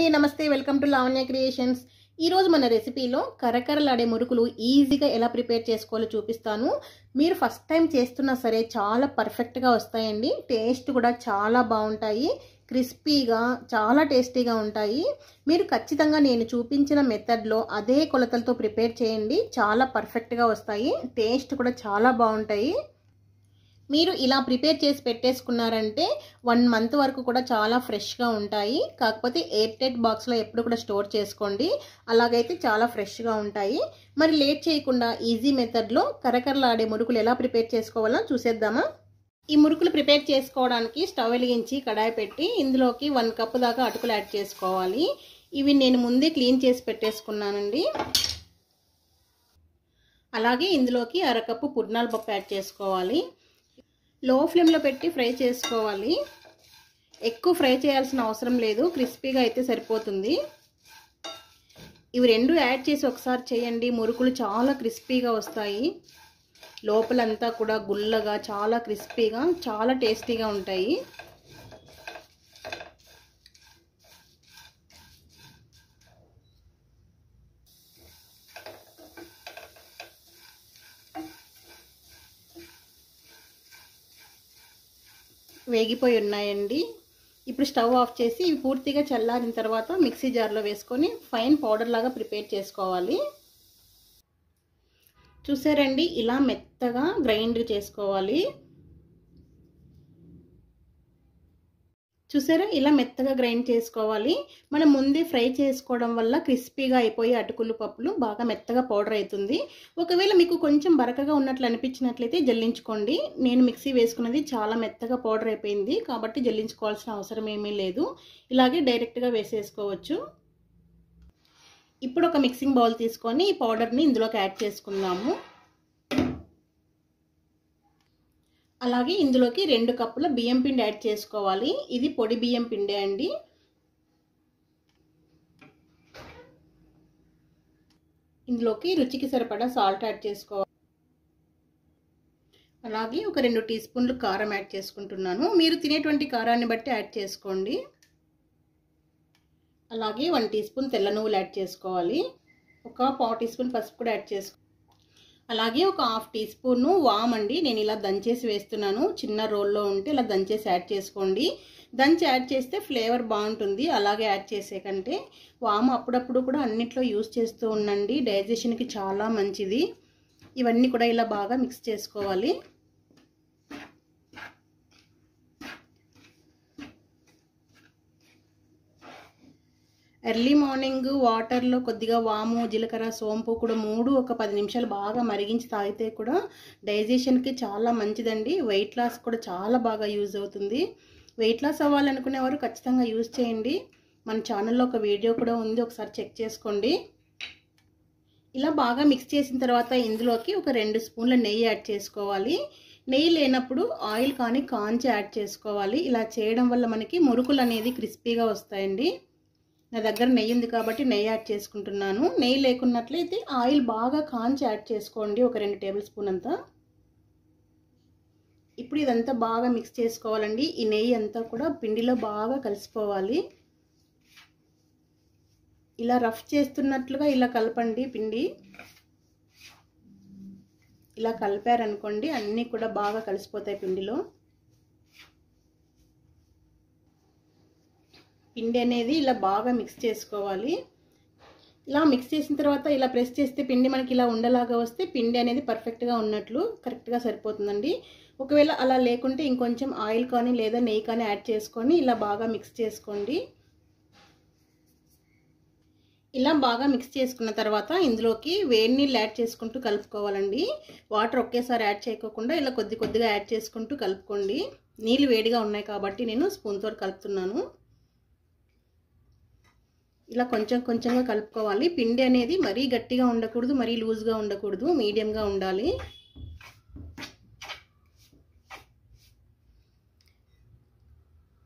అండి నమస్తే welcome to Lavanya creations ఈరోజు మన రెసిపీలో కరకరలాడే మురుకులు ఈజీగా ఎలా ప్రిపేర్ చేసుకోవాలో చూపిస్తాను మీరు ఫస్ట్ టైం చేస్తున్నా సరే చాలా పర్ఫెక్ట్గా వస్తాయండి టేస్ట్ కూడా చాలా బాగుంటాయి క్రిస్పీగా చాలా టేస్టీగా ఉంటాయి మీరు ఖచ్చితంగా నేను చూపించిన మెథడ్లో అదే కొలతలతో ప్రిపేర్ చేయండి చాలా పర్ఫెక్ట్గా వస్తాయి టేస్ట్ కూడా చాలా బాగుంటాయి మీరు ఇలా ప్రిపేర్ చేసి పెట్టేసుకున్నారంటే వన్ మంత్ వరకు కూడా చాలా ఫ్రెష్గా ఉంటాయి కాకపోతే ఎయిర్ టైట్ బాక్స్లో ఎప్పుడు కూడా స్టోర్ చేసుకోండి అలాగైతే చాలా ఫ్రెష్గా ఉంటాయి మరి లేట్ చేయకుండా ఈజీ మెథడ్లో కరకరలాడే మురుకులు ఎలా ప్రిపేర్ చేసుకోవాలో చూసేద్దామా ఈ మురుకులు ప్రిపేర్ చేసుకోవడానికి స్టవ్ వెలిగించి కడాయి పెట్టి ఇందులోకి వన్ కప్ దాకా అటుకులు యాడ్ చేసుకోవాలి ఇవి నేను ముందే క్లీన్ చేసి పెట్టేసుకున్నానండి అలాగే ఇందులోకి అరకప్పు పుట్నాల పప్పు యాడ్ చేసుకోవాలి లో ఫ్లేమ్లో పెట్టి ఫ్రై చేసుకోవాలి ఎక్కువ ఫ్రై చేయాల్సిన అవసరం లేదు క్రిస్పీగా అయితే సరిపోతుంది ఇవి రెండు యాడ్ చేసి ఒకసారి చేయండి మురుకులు చాలా క్రిస్పీగా వస్తాయి లోపలంతా కూడా గుల్లగా చాలా క్రిస్పీగా చాలా టేస్టీగా ఉంటాయి వేగిపోయి ఉన్నాయండి ఇప్పుడు స్టవ్ ఆఫ్ చేసి ఇవి పూర్తిగా చల్లారిన తర్వాత మిక్సీ జార్లో వేసుకొని ఫైన్ పౌడర్ లాగా ప్రిపేర్ చేసుకోవాలి చూసారండి ఇలా మెత్తగా గ్రైండ్ చేసుకోవాలి చూసారా ఇలా మెత్తగా గ్రైండ్ చేసుకోవాలి మనం ముందే ఫ్రై చేసుకోవడం వల్ల క్రిస్పీగా అయిపోయి అటుకులు పప్పులు బాగా మెత్తగా పౌడర్ అవుతుంది ఒకవేళ మీకు కొంచెం బరకగా ఉన్నట్లు అనిపించినట్లయితే జల్లించుకోండి నేను మిక్సీ వేసుకున్నది చాలా మెత్తగా పౌడర్ అయిపోయింది కాబట్టి జల్లించుకోవాల్సిన అవసరం ఏమీ లేదు ఇలాగే డైరెక్ట్గా వేసేసుకోవచ్చు ఇప్పుడు ఒక మిక్సింగ్ బౌల్ తీసుకొని ఈ పౌడర్ని ఇందులోకి యాడ్ చేసుకుందాము అలాగే ఇందులోకి రెండు కప్పుల బియ్యం పిండి యాడ్ చేసుకోవాలి ఇది పొడి బియ్యం పిండి అండి ఇందులోకి రుచికి సరిపడా సాల్ట్ యాడ్ చేసుకోవాలి అలాగే ఒక రెండు టీ స్పూన్లు కారం యాడ్ చేసుకుంటున్నాను మీరు తినేటువంటి కారాన్ని బట్టి యాడ్ చేసుకోండి అలాగే వన్ టీ స్పూన్ తెల్ల నువ్వులు యాడ్ చేసుకోవాలి ఒక పావు టీ స్పూన్ పసుపు కూడా యాడ్ చేసుకోవాలి అలాగే ఒక హాఫ్ టీ స్పూన్ వామ్ అండి నేను ఇలా దంచేసి వేస్తున్నాను చిన్న రోల్లో ఉంటే ఇలా దంచేసి యాడ్ చేసుకోండి దంచి యాడ్ చేస్తే ఫ్లేవర్ బాగుంటుంది అలాగే యాడ్ చేసే కంటే వాము అప్పుడప్పుడు కూడా అన్నిట్లో యూస్ చేస్తూ ఉండండి డైజెషన్కి చాలా మంచిది ఇవన్నీ కూడా ఇలా బాగా మిక్స్ చేసుకోవాలి ఎర్లీ మార్నింగ్ వాటర్లో కొద్దిగా వాము జీలకర్ర సోంపు కూడా మూడు ఒక పది నిమిషాలు బాగా మరిగించి తాగితే కూడా డైజెషన్కి చాలా మంచిదండి వెయిట్ లాస్ కూడా చాలా బాగా యూజ్ అవుతుంది వెయిట్ లాస్ అవ్వాలనుకునేవారు ఖచ్చితంగా యూజ్ చేయండి మన ఛానల్లో ఒక వీడియో కూడా ఉంది ఒకసారి చెక్ చేసుకోండి ఇలా బాగా మిక్స్ చేసిన తర్వాత ఇందులోకి ఒక రెండు స్పూన్ల నెయ్యి యాడ్ చేసుకోవాలి నెయ్యి లేనప్పుడు ఆయిల్ కానీ కాంచి యాడ్ చేసుకోవాలి ఇలా చేయడం వల్ల మనకి మురుకులు అనేది క్రిస్పీగా వస్తాయండి నా దగ్గర నెయ్యి ఉంది కాబట్టి నెయ్యి యాడ్ చేసుకుంటున్నాను నెయ్యి లేకున్నట్లయితే ఆయిల్ బాగా కాంచి యాడ్ చేసుకోండి ఒక రెండు టేబుల్ స్పూన్ అంతా ఇప్పుడు ఇదంతా బాగా మిక్స్ చేసుకోవాలండి ఈ నెయ్యి అంతా కూడా పిండిలో బాగా కలిసిపోవాలి ఇలా రఫ్ చేస్తున్నట్లుగా ఇలా కలపండి పిండి ఇలా కలిపారనుకోండి అన్నీ కూడా బాగా కలిసిపోతాయి పిండిలో పిండి అనేది ఇలా బాగా మిక్స్ చేసుకోవాలి ఇలా మిక్స్ చేసిన తర్వాత ఇలా ప్రెస్ చేస్తే పిండి మనకి ఇలా ఉండలాగా వస్తే పిండి అనేది పర్ఫెక్ట్గా ఉన్నట్లు కరెక్ట్గా సరిపోతుందండి ఒకవేళ అలా లేకుంటే ఇంకొంచెం ఆయిల్ కానీ లేదా నెయ్యి కానీ యాడ్ చేసుకొని ఇలా బాగా మిక్స్ చేసుకోండి ఇలా బాగా మిక్స్ చేసుకున్న తర్వాత ఇందులోకి వేడి నీళ్ళు యాడ్ చేసుకుంటూ కలుపుకోవాలండి వాటర్ ఒకేసారి యాడ్ చేయకోకుండా ఇలా కొద్ది కొద్దిగా యాడ్ చేసుకుంటూ కలుపుకోండి నీళ్ళు వేడిగా ఉన్నాయి కాబట్టి నేను స్పూన్తో కలుపుతున్నాను ఇలా కొంచెం కొంచెంగా కలుపుకోవాలి పిండి అనేది మరీ గట్టిగా ఉండకూడదు మరీ లూజ్గా ఉండకూడదు మీడియంగా ఉండాలి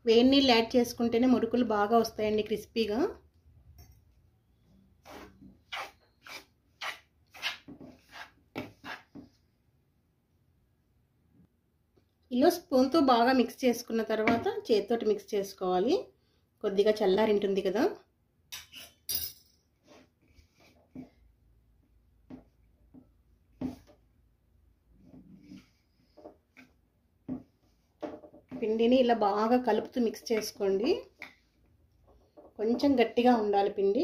వేడి నీళ్ళు యాడ్ చేసుకుంటేనే మురుకులు బాగా వస్తాయండి క్రిస్పీగా ఇలా స్పూన్తో బాగా మిక్స్ చేసుకున్న తర్వాత చేతితోటి మిక్స్ చేసుకోవాలి కొద్దిగా చల్లారింటుంది కదా పిండిని ఇలా బాగా కలుపుతూ మిక్స్ చేసుకోండి కొంచెం గట్టిగా ఉండాలి పిండి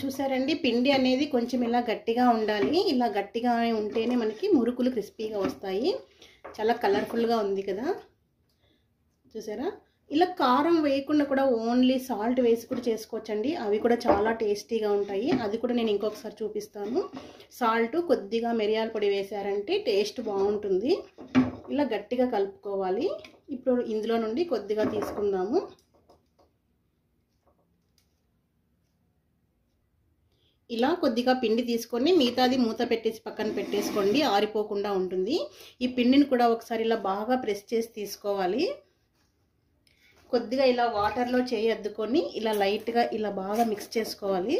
చూసారండి పిండి అనేది కొంచెం ఇలా గట్టిగా ఉండాలి ఇలా గట్టిగా ఉంటేనే మనకి మురుకులు క్రిస్పీగా వస్తాయి చాలా కలర్ఫుల్గా ఉంది కదా చూసారా ఇలా కారం వేయకుండా కూడా ఓన్లీ సాల్ట్ వేసి కూడా చేసుకోవచ్చండి అవి కూడా చాలా టేస్టీగా ఉంటాయి అది కూడా నేను ఇంకొకసారి చూపిస్తాను సాల్ట్ కొద్దిగా మిరియాల పొడి వేశారంటే టేస్ట్ బాగుంటుంది ఇలా గట్టిగా కలుపుకోవాలి ఇప్పుడు ఇందులో నుండి కొద్దిగా తీసుకుందాము ఇలా కొద్దిగా పిండి తీసుకొని మిగతాది మూత పెట్టేసి పక్కన పెట్టేసుకోండి ఆరిపోకుండా ఉంటుంది ఈ పిండిని కూడా ఒకసారి ఇలా బాగా ప్రెస్ చేసి తీసుకోవాలి కొద్దిగా ఇలా వాటర్లో చేయి అద్దుకొని ఇలా లైట్గా ఇలా బాగా మిక్స్ చేసుకోవాలి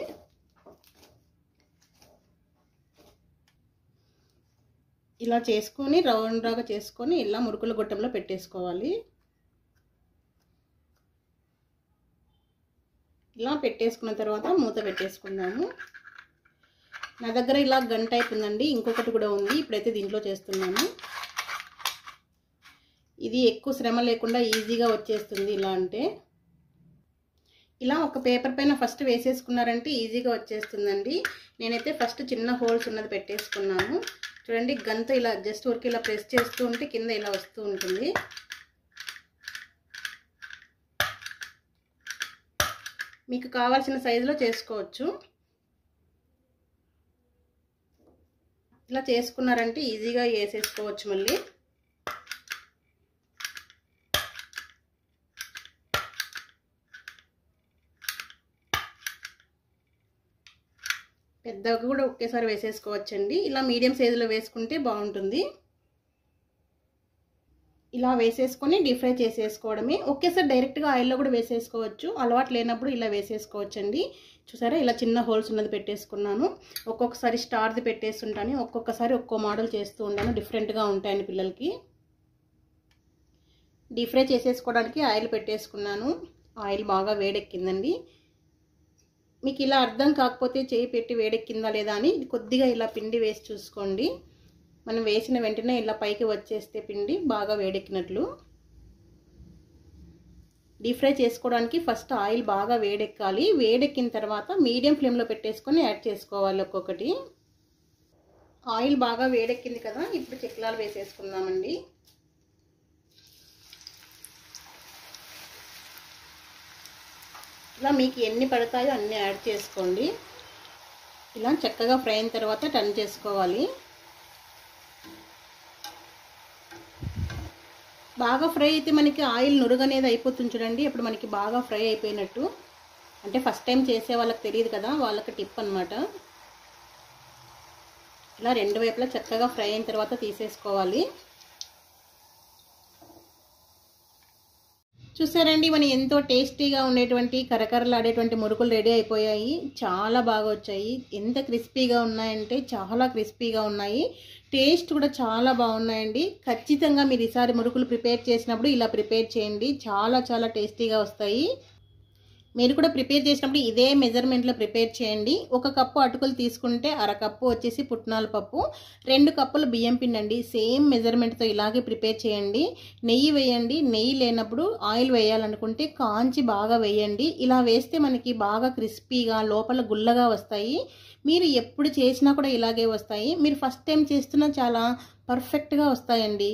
ఇలా చేసుకొని రాగా చేసుకొని ఇలా మురుకుల గొట్టంలో పెట్టేసుకోవాలి ఇలా పెట్టేసుకున్న తర్వాత మూత పెట్టేసుకుందాము నా దగ్గర ఇలా గంట అయిపోయిందండి ఇంకొకటి కూడా ఉంది ఇప్పుడైతే దీంట్లో చేస్తున్నాను ఇది ఎక్కువ శ్రమ లేకుండా ఈజీగా వచ్చేస్తుంది ఇలా అంటే ఇలా ఒక పేపర్ పైన ఫస్ట్ వేసేసుకున్నారంటే ఈజీగా వచ్చేస్తుందండి నేనైతే ఫస్ట్ చిన్న హోల్స్ ఉన్నది పెట్టేసుకున్నాను చూడండి గంత ఇలా జస్ట్ వరకు ఇలా ప్రెస్ చేస్తూ ఉంటే కింద ఇలా వస్తూ ఉంటుంది మీకు కావాల్సిన సైజులో చేసుకోవచ్చు ఇలా చేసుకున్నారంటే ఈజీగా వేసేసుకోవచ్చు మళ్ళీ పెద్దగా కూడా ఒకేసారి వేసేసుకోవచ్చండి ఇలా మీడియం సైజులో వేసుకుంటే బాగుంటుంది ఇలా వేసేసుకొని డీప్ ఫ్రై చేసేసుకోవడమే ఒకేసారి డైరెక్ట్గా ఆయిల్లో కూడా వేసేసుకోవచ్చు అలవాటు లేనప్పుడు ఇలా వేసేసుకోవచ్చండి చూసారా ఇలా చిన్న హోల్స్ ఉన్నది పెట్టేసుకున్నాను ఒక్కొక్కసారి స్టార్ది పెట్టేస్తుంటాను ఒక్కొక్కసారి ఒక్కో మోడల్ చేస్తూ ఉంటాను డిఫరెంట్గా ఉంటాయండి పిల్లలకి డీప్ ఫ్రై చేసేసుకోవడానికి ఆయిల్ పెట్టేసుకున్నాను ఆయిల్ బాగా వేడెక్కిందండి మీకు ఇలా అర్థం కాకపోతే చేయి పెట్టి వేడెక్కిందా లేదా అని కొద్దిగా ఇలా పిండి వేసి చూసుకోండి మనం వేసిన వెంటనే ఇలా పైకి వచ్చేస్తే పిండి బాగా వేడెక్కినట్లు డీప్ ఫ్రై చేసుకోవడానికి ఫస్ట్ ఆయిల్ బాగా వేడెక్కాలి వేడెక్కిన తర్వాత మీడియం ఫ్లేమ్లో పెట్టేసుకొని యాడ్ చేసుకోవాలి ఒక్కొక్కటి ఆయిల్ బాగా వేడెక్కింది కదా ఇప్పుడు చెక్లాలు వేసేసుకుందామండి ఇలా మీకు ఎన్ని పడతాయో అన్నీ యాడ్ చేసుకోండి ఇలా చక్కగా ఫ్రై అయిన తర్వాత టర్న్ చేసుకోవాలి బాగా ఫ్రై అయితే మనకి ఆయిల్ నురుగు అనేది అయిపోతుంది చూడండి ఇప్పుడు మనకి బాగా ఫ్రై అయిపోయినట్టు అంటే ఫస్ట్ టైం చేసే వాళ్ళకి తెలియదు కదా వాళ్ళకి టిప్ అనమాట ఇలా రెండు వైపులా చక్కగా ఫ్రై అయిన తర్వాత తీసేసుకోవాలి చూసారండి మనం ఎంతో టేస్టీగా ఉండేటువంటి కరకరలాడేటువంటి మురుకులు రెడీ అయిపోయాయి చాలా బాగా వచ్చాయి ఎంత క్రిస్పీగా ఉన్నాయంటే చాలా క్రిస్పీగా ఉన్నాయి టేస్ట్ కూడా చాలా బాగున్నాయండి ఖచ్చితంగా మీరు ఈసారి మురుకులు ప్రిపేర్ చేసినప్పుడు ఇలా ప్రిపేర్ చేయండి చాలా చాలా టేస్టీగా వస్తాయి మీరు కూడా ప్రిపేర్ చేసినప్పుడు ఇదే మెజర్మెంట్లో ప్రిపేర్ చేయండి ఒక కప్పు అటుకులు తీసుకుంటే అర కప్పు వచ్చేసి పుట్నాల పప్పు రెండు కప్పులు బియ్యం పిండండి సేమ్ మెజర్మెంట్తో ఇలాగే ప్రిపేర్ చేయండి నెయ్యి వేయండి నెయ్యి లేనప్పుడు ఆయిల్ వేయాలనుకుంటే కాంచి బాగా వేయండి ఇలా వేస్తే మనకి బాగా క్రిస్పీగా లోపల గుల్లగా వస్తాయి మీరు ఎప్పుడు చేసినా కూడా ఇలాగే వస్తాయి మీరు ఫస్ట్ టైం చేస్తున్నా చాలా పర్ఫెక్ట్గా వస్తాయండి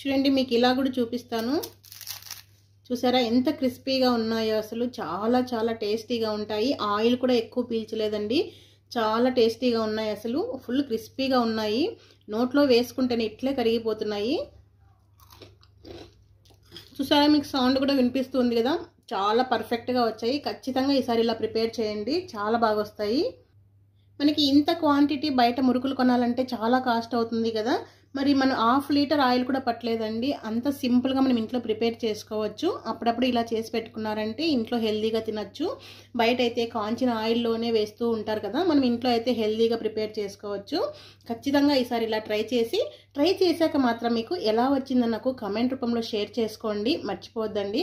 చూడండి మీకు ఇలా కూడా చూపిస్తాను చూసారా ఎంత క్రిస్పీగా ఉన్నాయో అసలు చాలా చాలా టేస్టీగా ఉంటాయి ఆయిల్ కూడా ఎక్కువ పీల్చలేదండి చాలా టేస్టీగా ఉన్నాయి అసలు ఫుల్ క్రిస్పీగా ఉన్నాయి నోట్లో వేసుకుంటేనే ఇట్లే కరిగిపోతున్నాయి చూసారా మీకు సౌండ్ కూడా వినిపిస్తుంది కదా చాలా పర్ఫెక్ట్గా వచ్చాయి ఖచ్చితంగా ఈసారి ఇలా ప్రిపేర్ చేయండి చాలా బాగా వస్తాయి మనకి ఇంత క్వాంటిటీ బయట మురుకులు కొనాలంటే చాలా కాస్ట్ అవుతుంది కదా మరి మనం హాఫ్ లీటర్ ఆయిల్ కూడా పట్టలేదండి అంత సింపుల్గా మనం ఇంట్లో ప్రిపేర్ చేసుకోవచ్చు అప్పుడప్పుడు ఇలా చేసి పెట్టుకున్నారంటే ఇంట్లో హెల్దీగా తినచ్చు బయట అయితే కాంచిన ఆయిల్లోనే వేస్తూ ఉంటారు కదా మనం ఇంట్లో అయితే హెల్దీగా ప్రిపేర్ చేసుకోవచ్చు ఖచ్చితంగా ఈసారి ఇలా ట్రై చేసి ట్రై చేశాక మాత్రం మీకు ఎలా వచ్చిందో నాకు కమెంట్ రూపంలో షేర్ చేసుకోండి మర్చిపోవద్దండి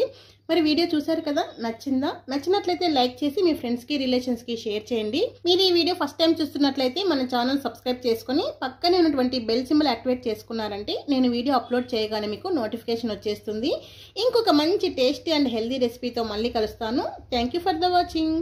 మరి వీడియో చూసారు కదా నచ్చిందా నచ్చినట్లయితే లైక్ చేసి మీ ఫ్రెండ్స్కి రిలేషన్స్కి షేర్ చేయండి మీరు ఈ వీడియో ఫస్ట్ టైం చూస్తున్నట్లయితే మన ఛానల్ సబ్స్క్రైబ్ చేసుకుని పక్కనే ఉన్నటువంటి బెల్ సింబల్ యాక్టివేట్ చేసుకున్నారంటే నేను వీడియో అప్లోడ్ చేయగానే మీకు నోటిఫికేషన్ వచ్చేస్తుంది ఇంకొక మంచి టేస్టీ అండ్ హెల్దీ రెసిపీతో మళ్ళీ కలుస్తాను థ్యాంక్ ఫర్ ద వాచింగ్